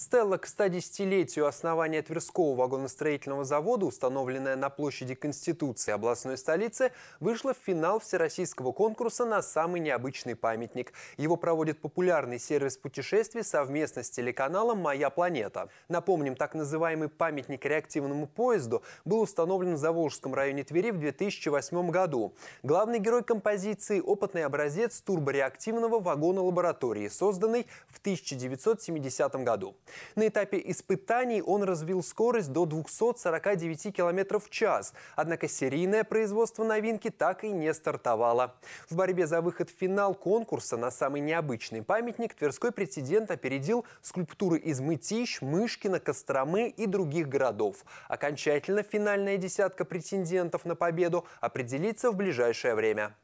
Стелла к 110-летию основания Тверского вагоностроительного завода, установленная на площади Конституции областной столицы, вышла в финал всероссийского конкурса на самый необычный памятник. Его проводит популярный сервис путешествий совместно с телеканалом «Моя планета». Напомним, так называемый памятник реактивному поезду был установлен в Заволжском районе Твери в 2008 году. Главный герой композиции – опытный образец турбореактивного вагона лаборатории, созданный в 1970 году. На этапе испытаний он развил скорость до 249 км в час, однако серийное производство новинки так и не стартовало. В борьбе за выход в финал конкурса на самый необычный памятник Тверской претендент опередил скульптуры из Мытищ, Мышкина, Костромы и других городов. Окончательно финальная десятка претендентов на победу определится в ближайшее время.